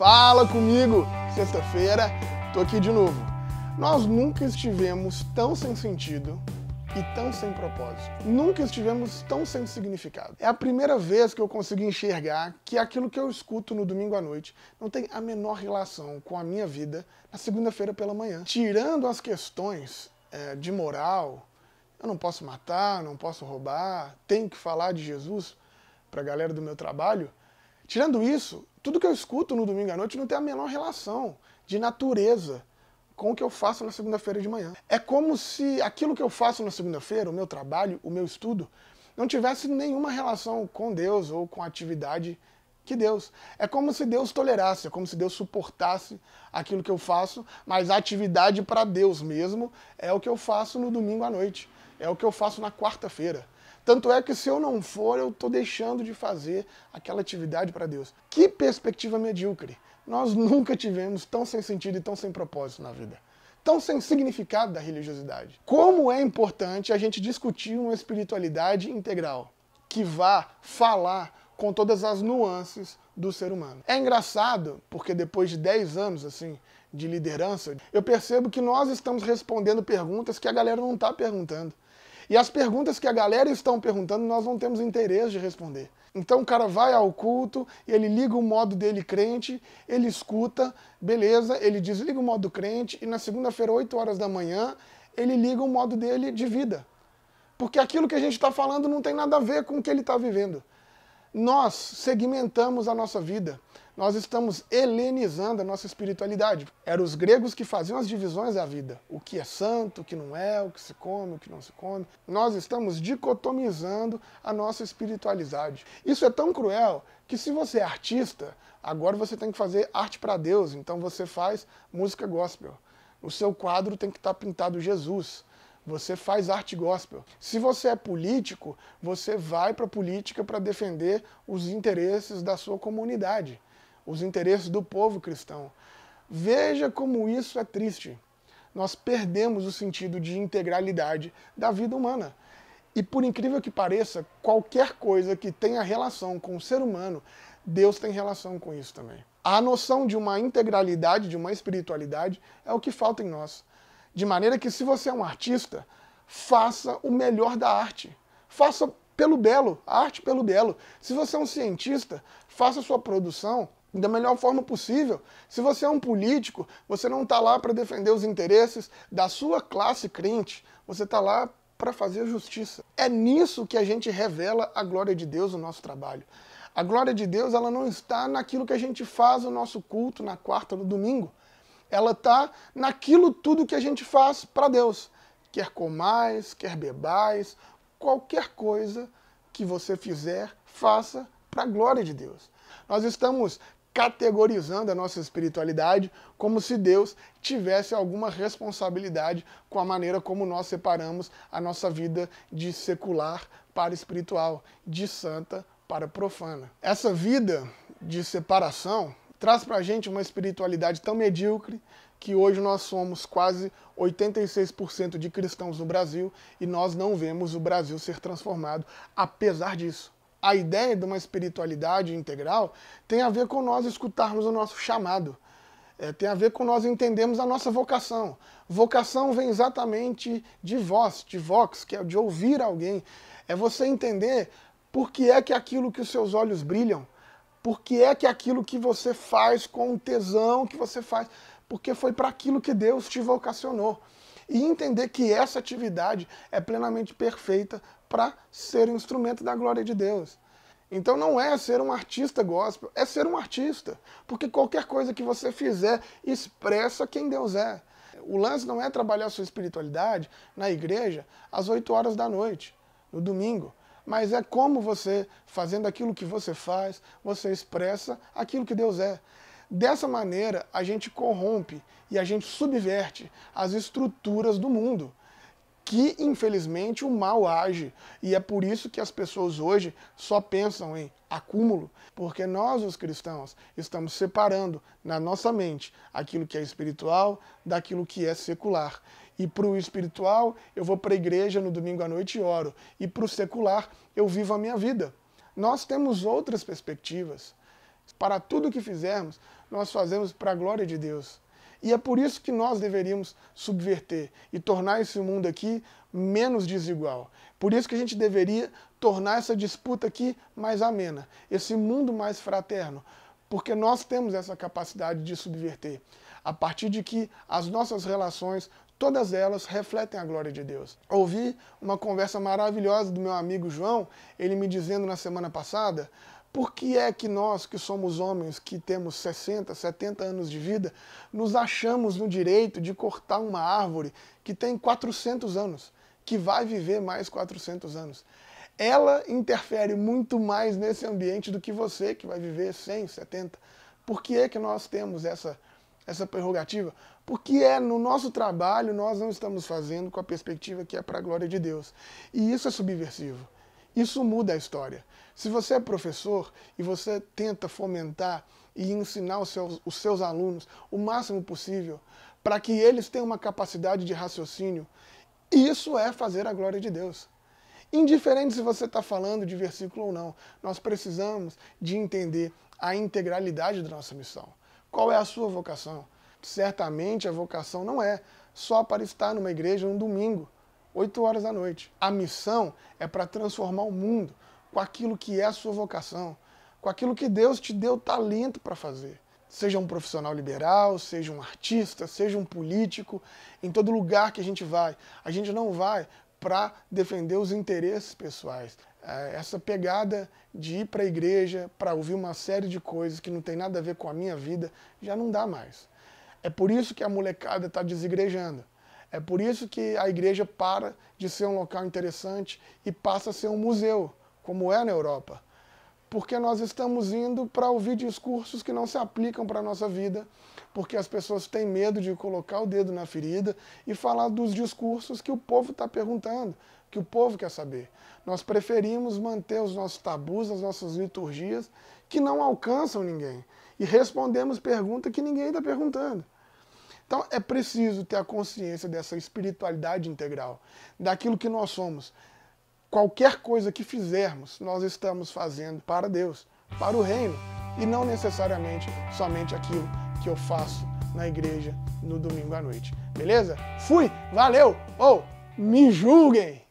Fala comigo! Sexta-feira, tô aqui de novo. Nós nunca estivemos tão sem sentido e tão sem propósito. Nunca estivemos tão sem significado. É a primeira vez que eu consigo enxergar que aquilo que eu escuto no domingo à noite não tem a menor relação com a minha vida na segunda-feira pela manhã. Tirando as questões é, de moral, eu não posso matar, não posso roubar, tenho que falar de Jesus para a galera do meu trabalho. Tirando isso, tudo que eu escuto no domingo à noite não tem a menor relação de natureza com o que eu faço na segunda-feira de manhã. É como se aquilo que eu faço na segunda-feira, o meu trabalho, o meu estudo, não tivesse nenhuma relação com Deus ou com a atividade que Deus. É como se Deus tolerasse, é como se Deus suportasse aquilo que eu faço, mas a atividade para Deus mesmo é o que eu faço no domingo à noite, é o que eu faço na quarta-feira. Tanto é que se eu não for, eu estou deixando de fazer aquela atividade para Deus. Que perspectiva medíocre! Nós nunca tivemos tão sem sentido e tão sem propósito na vida tão sem significado da religiosidade. Como é importante a gente discutir uma espiritualidade integral que vá falar com todas as nuances do ser humano. É engraçado, porque depois de 10 anos assim de liderança, eu percebo que nós estamos respondendo perguntas que a galera não está perguntando. E as perguntas que a galera estão perguntando, nós não temos interesse de responder. Então o cara vai ao culto, ele liga o modo dele crente, ele escuta, beleza, ele desliga o modo crente e na segunda-feira, 8 horas da manhã, ele liga o modo dele de vida. Porque aquilo que a gente está falando não tem nada a ver com o que ele está vivendo. Nós segmentamos a nossa vida nós estamos helenizando a nossa espiritualidade. Eram os gregos que faziam as divisões da vida: o que é santo, o que não é, o que se come, o que não se come. Nós estamos dicotomizando a nossa espiritualidade. Isso é tão cruel que, se você é artista, agora você tem que fazer arte para Deus, então você faz música gospel. O seu quadro tem que estar tá pintado Jesus você faz arte gospel. Se você é político, você vai para a política para defender os interesses da sua comunidade os interesses do povo cristão. Veja como isso é triste. Nós perdemos o sentido de integralidade da vida humana. E por incrível que pareça, qualquer coisa que tenha relação com o ser humano, Deus tem relação com isso também. A noção de uma integralidade, de uma espiritualidade, é o que falta em nós. De maneira que, se você é um artista, faça o melhor da arte. Faça pelo belo, arte pelo belo. Se você é um cientista, faça sua produção da melhor forma possível. Se você é um político, você não está lá para defender os interesses da sua classe crente, você está lá para fazer justiça. É nisso que a gente revela a glória de Deus no nosso trabalho. A glória de Deus ela não está naquilo que a gente faz no nosso culto na quarta, no domingo. Ela está naquilo tudo que a gente faz para Deus. Quer comais, quer bebais, qualquer coisa que você fizer, faça para a glória de Deus. Nós estamos categorizando a nossa espiritualidade como se Deus tivesse alguma responsabilidade com a maneira como nós separamos a nossa vida de secular para espiritual, de santa para profana. Essa vida de separação traz para a gente uma espiritualidade tão medíocre que hoje nós somos quase 86% de cristãos no Brasil e nós não vemos o Brasil ser transformado apesar disso a ideia de uma espiritualidade integral tem a ver com nós escutarmos o nosso chamado. É, tem a ver com nós entendermos a nossa vocação. Vocação vem exatamente de voz, de vox, que é de ouvir alguém. É você entender por que é que aquilo que os seus olhos brilham, por que é que aquilo que você faz com tesão que você faz, porque foi para aquilo que Deus te vocacionou e entender que essa atividade é plenamente perfeita para ser um instrumento da glória de Deus. Então não é ser um artista gospel, é ser um artista, porque qualquer coisa que você fizer expressa quem Deus é. O lance não é trabalhar a sua espiritualidade na igreja às 8 horas da noite, no domingo, mas é como você, fazendo aquilo que você faz, você expressa aquilo que Deus é. Dessa maneira, a gente corrompe e a gente subverte as estruturas do mundo, que infelizmente o mal age. E é por isso que as pessoas hoje só pensam em acúmulo, porque nós, os cristãos, estamos separando na nossa mente aquilo que é espiritual daquilo que é secular. E para o espiritual, eu vou para a igreja no domingo à noite e oro. E para o secular, eu vivo a minha vida. Nós temos outras perspectivas. Para tudo que fizermos, nós fazemos para a glória de Deus. E é por isso que nós deveríamos subverter e tornar esse mundo aqui menos desigual. Por isso que a gente deveria tornar essa disputa aqui mais amena, esse mundo mais fraterno, porque nós temos essa capacidade de subverter, a partir de que as nossas relações, todas elas refletem a glória de Deus. Ouvi uma conversa maravilhosa do meu amigo João, ele me dizendo na semana passada por que é que nós, que somos homens, que temos 60, 70 anos de vida, nos achamos no direito de cortar uma árvore que tem 400 anos, que vai viver mais 400 anos? Ela interfere muito mais nesse ambiente do que você, que vai viver 100, 70. Por que é que nós temos essa, essa prerrogativa? Porque é no nosso trabalho nós não estamos fazendo com a perspectiva que é para a glória de Deus. E isso é subversivo. Isso muda a história. Se você é professor e você tenta fomentar e ensinar os seus, os seus alunos o máximo possível para que eles tenham uma capacidade de raciocínio, isso é fazer a glória de Deus. Indiferente se você está falando de versículo ou não, nós precisamos de entender a integralidade da nossa missão. Qual é a sua vocação? Certamente a vocação não é só para estar numa igreja um domingo 8 horas da noite. A missão é para transformar o mundo com aquilo que é a sua vocação, com aquilo que Deus te deu talento para fazer. Seja um profissional liberal, seja um artista, seja um político, em todo lugar que a gente vai, a gente não vai para defender os interesses pessoais. É, essa pegada de ir para a igreja para ouvir uma série de coisas que não tem nada a ver com a minha vida já não dá mais. É por isso que a molecada está desigrejando. É por isso que a igreja para de ser um local interessante e passa a ser um museu, como é na Europa. Porque nós estamos indo para ouvir discursos que não se aplicam para a nossa vida, porque as pessoas têm medo de colocar o dedo na ferida e falar dos discursos que o povo está perguntando, que o povo quer saber. Nós preferimos manter os nossos tabus, as nossas liturgias, que não alcançam ninguém. E respondemos pergunta que ninguém está perguntando. Então é preciso ter a consciência dessa espiritualidade integral, daquilo que nós somos. Qualquer coisa que fizermos, nós estamos fazendo para Deus, para o reino, e não necessariamente somente aquilo que eu faço na igreja no domingo à noite. Beleza? Fui, valeu! Ou oh, me julguem!